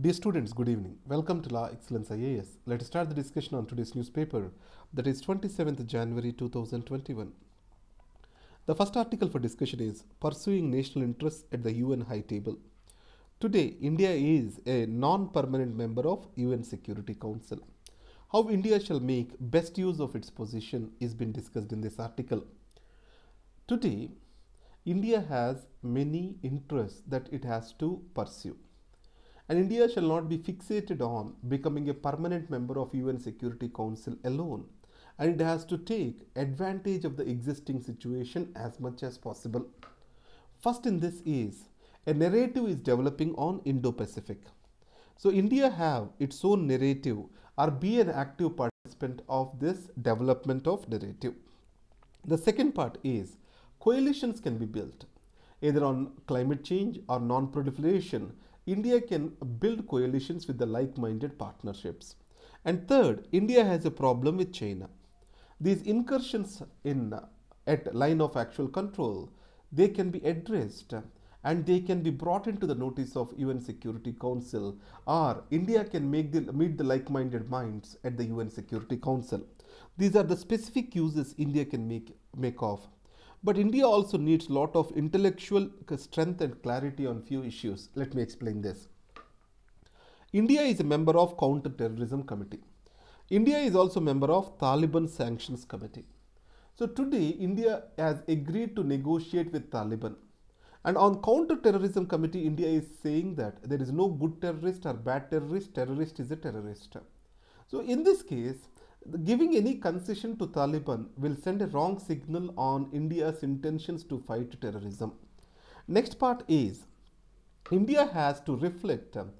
Dear students, good evening. Welcome to Law Excellence IAS. Let us start the discussion on today's newspaper, that is 27th January 2021. The first article for discussion is Pursuing National Interests at the UN High Table. Today, India is a non permanent member of UN Security Council. How India shall make best use of its position is being discussed in this article. Today, India has many interests that it has to pursue and India shall not be fixated on becoming a permanent member of UN Security Council alone and it has to take advantage of the existing situation as much as possible. First in this is a narrative is developing on Indo-Pacific. So India have its own narrative or be an active participant of this development of narrative. The second part is coalitions can be built either on climate change or non-proliferation India can build coalitions with the like-minded partnerships. And third, India has a problem with China. These incursions in uh, at line of actual control, they can be addressed and they can be brought into the notice of UN Security Council or India can make the, meet the like-minded minds at the UN Security Council. These are the specific uses India can make, make of but India also needs lot of intellectual strength and clarity on few issues. Let me explain this. India is a member of Counter-Terrorism Committee. India is also member of Taliban Sanctions Committee. So today India has agreed to negotiate with Taliban. And on counter-terrorism committee, India is saying that there is no good terrorist or bad terrorist, terrorist is a terrorist. So in this case, Giving any concession to Taliban will send a wrong signal on India's intentions to fight terrorism. Next part is India has to reflect um,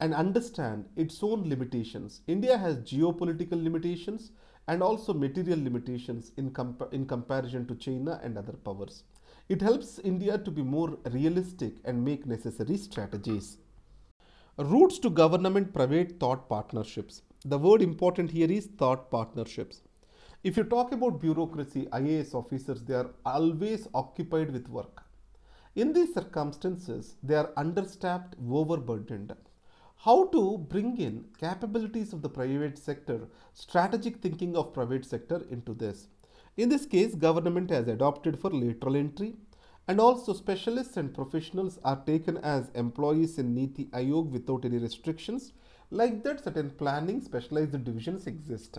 and understand its own limitations. India has geopolitical limitations and also material limitations in, in comparison to China and other powers. It helps India to be more realistic and make necessary strategies. Routes to government private thought partnerships. The word important here is thought partnerships. If you talk about bureaucracy, IAS officers, they are always occupied with work. In these circumstances, they are understaffed, overburdened. How to bring in capabilities of the private sector, strategic thinking of private sector into this. In this case, government has adopted for lateral entry and also specialists and professionals are taken as employees in Niti Aayog without any restrictions like that, certain planning specialized divisions exist.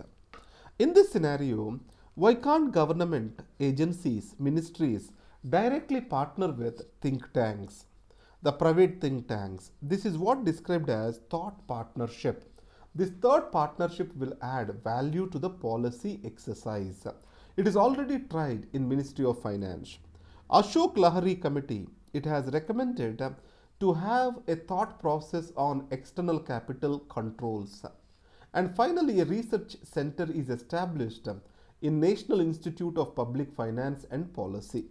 In this scenario, why can't government, agencies, ministries directly partner with think tanks? The private think tanks. This is what described as thought partnership. This third partnership will add value to the policy exercise. It is already tried in Ministry of Finance. Ashok Lahari Committee, it has recommended to have a thought process on external capital controls. And finally, a research center is established in National Institute of Public Finance and Policy.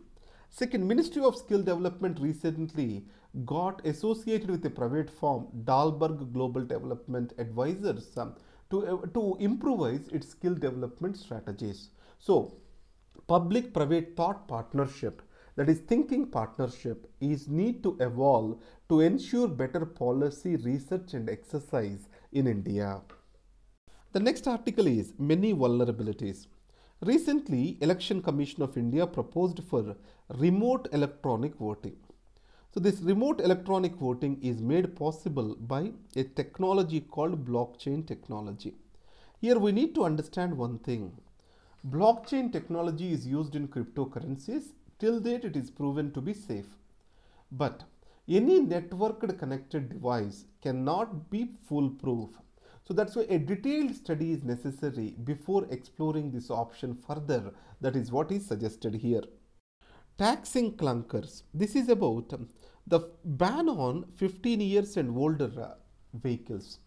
Second, Ministry of Skill Development recently got associated with a private firm, Dahlberg Global Development Advisors, to, to improvise its skill development strategies. So, public-private thought partnership that is thinking partnership is need to evolve to ensure better policy research and exercise in India. The next article is many vulnerabilities. Recently, Election Commission of India proposed for remote electronic voting. So this remote electronic voting is made possible by a technology called blockchain technology. Here we need to understand one thing. Blockchain technology is used in cryptocurrencies Till date, it is proven to be safe. But any networked connected device cannot be foolproof. So that's why a detailed study is necessary before exploring this option further. That is what is suggested here. Taxing clunkers. This is about the ban on 15 years and older uh, vehicles.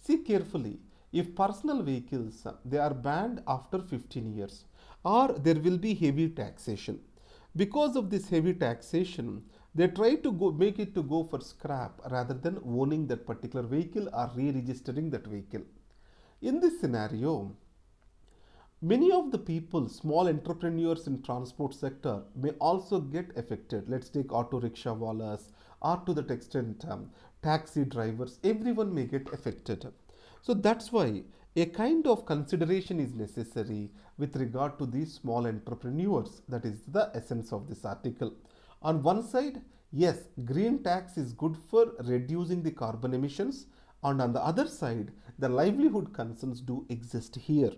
See carefully, if personal vehicles, uh, they are banned after 15 years or there will be heavy taxation. Because of this heavy taxation, they try to go, make it to go for scrap rather than owning that particular vehicle or re-registering that vehicle. In this scenario, many of the people, small entrepreneurs in transport sector may also get affected. Let's take auto rickshaw wallers or to that extent um, taxi drivers, everyone may get affected. So that's why a kind of consideration is necessary with regard to these small entrepreneurs. That is the essence of this article. On one side, yes, green tax is good for reducing the carbon emissions and on the other side, the livelihood concerns do exist here.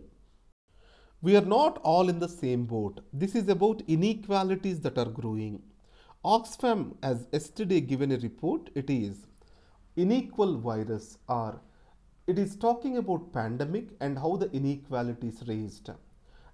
We are not all in the same boat. This is about inequalities that are growing. Oxfam has yesterday given a report. It is Unequal Virus are. It is talking about pandemic and how the inequalities raised.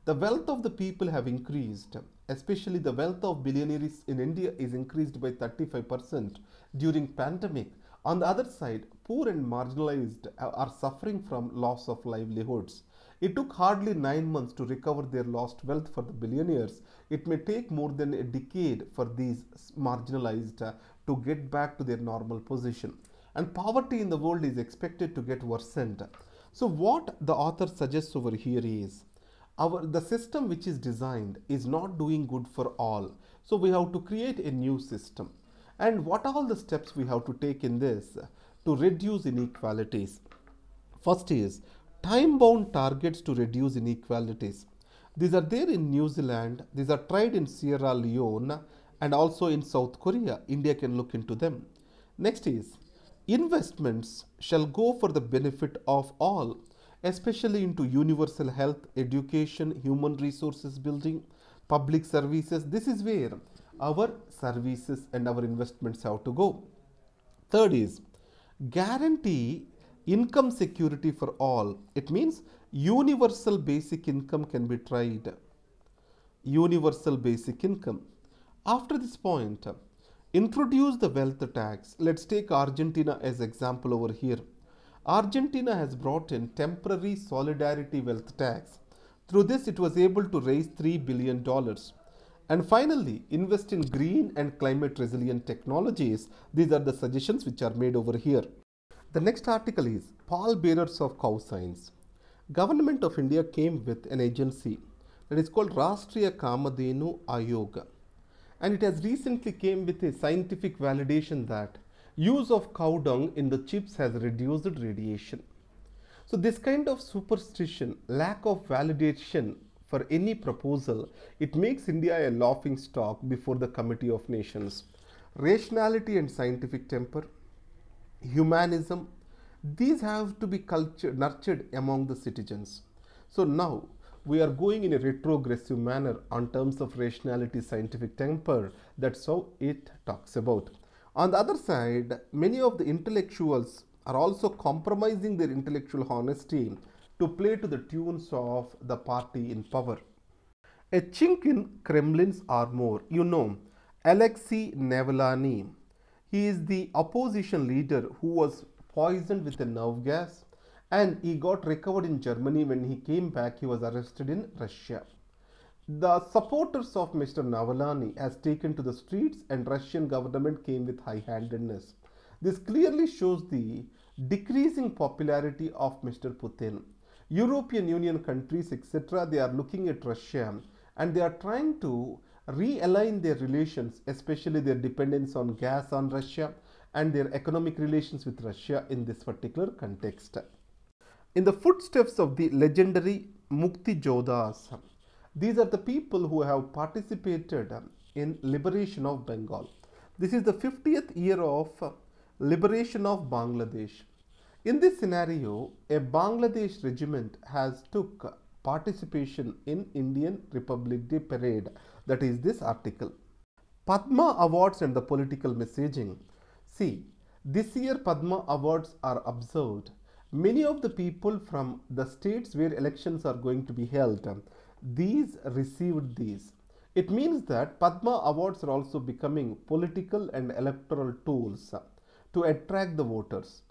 The wealth of the people have increased, especially the wealth of billionaires in India is increased by 35% during pandemic. On the other side, poor and marginalized are suffering from loss of livelihoods. It took hardly 9 months to recover their lost wealth for the billionaires. It may take more than a decade for these marginalized to get back to their normal position and poverty in the world is expected to get worsened. So what the author suggests over here is our the system which is designed is not doing good for all. So we have to create a new system. And what are all the steps we have to take in this to reduce inequalities? First is time bound targets to reduce inequalities. These are there in New Zealand, these are tried in Sierra Leone and also in South Korea. India can look into them. Next is Investments shall go for the benefit of all, especially into universal health, education, human resources building, public services. This is where our services and our investments have to go. Third is guarantee income security for all. It means universal basic income can be tried. Universal basic income. After this point, Introduce the wealth tax. Let's take Argentina as example over here. Argentina has brought in temporary solidarity wealth tax. Through this, it was able to raise $3 billion. And finally, invest in green and climate resilient technologies. These are the suggestions which are made over here. The next article is Bearers of Cow Science. Government of India came with an agency that is called Rastriya Kamadenu Ayoga and it has recently came with a scientific validation that use of cow dung in the chips has reduced radiation. So this kind of superstition, lack of validation for any proposal, it makes India a laughing stock before the Committee of Nations. Rationality and scientific temper, humanism, these have to be cultured, nurtured among the citizens. So now we are going in a retrogressive manner on terms of rationality, scientific temper. That's how it talks about. On the other side, many of the intellectuals are also compromising their intellectual honesty to play to the tunes of the party in power. A chink in Kremlin's armor, you know, Alexei Navalny. He is the opposition leader who was poisoned with a nerve gas and he got recovered in Germany. When he came back, he was arrested in Russia. The supporters of Mr. Navalny has taken to the streets and Russian government came with high-handedness. This clearly shows the decreasing popularity of Mr. Putin. European Union countries etc. they are looking at Russia and they are trying to realign their relations especially their dependence on gas on Russia and their economic relations with Russia in this particular context in the footsteps of the legendary Mukti Jodhas. These are the people who have participated in liberation of Bengal. This is the 50th year of liberation of Bangladesh. In this scenario, a Bangladesh regiment has took participation in Indian Republic Day parade. That is this article. Padma Awards and the political messaging. See, this year Padma Awards are observed Many of the people from the states where elections are going to be held, um, these received these. It means that Padma Awards are also becoming political and electoral tools um, to attract the voters.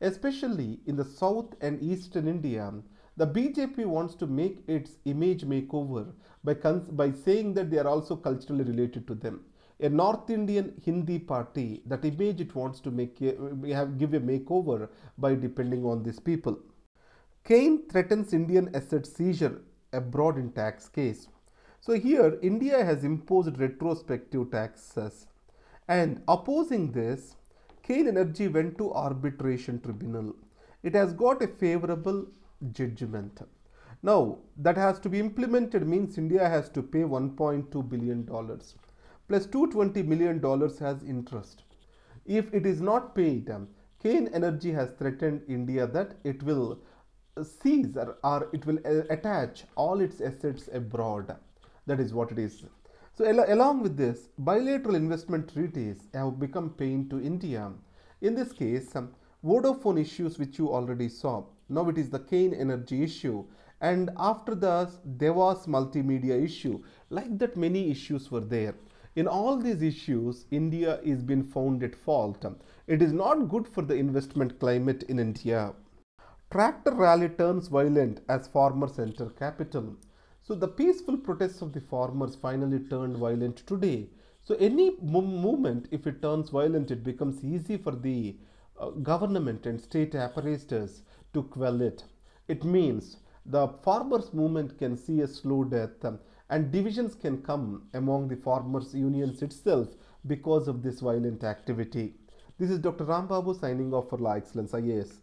Especially in the south and eastern India, um, the BJP wants to make its image makeover by, by saying that they are also culturally related to them a North Indian Hindi party, that image it wants to make a, uh, have, give a makeover by depending on these people. Kane threatens Indian asset seizure abroad in tax case. So here India has imposed retrospective taxes and opposing this Kane Energy went to arbitration tribunal. It has got a favorable judgment. Now that has to be implemented means India has to pay 1.2 billion dollars plus $220 million as interest. If it is not paid, um, Kane Energy has threatened India that it will uh, seize or, or it will uh, attach all its assets abroad. That is what it is. So al along with this, bilateral investment treaties have become pain to India. In this case, um, Vodafone issues which you already saw. Now it is the Kane Energy issue. And after the Devas multimedia issue, like that many issues were there. In all these issues, India is being found at fault. It is not good for the investment climate in India. Tractor rally turns violent as farmers enter capital. So the peaceful protests of the farmers finally turned violent today. So any movement, if it turns violent, it becomes easy for the uh, government and state apparatus to quell it. It means the farmers movement can see a slow death and divisions can come among the farmers unions itself because of this violent activity. This is Dr. Ram Babu signing off for La Excellence IAS.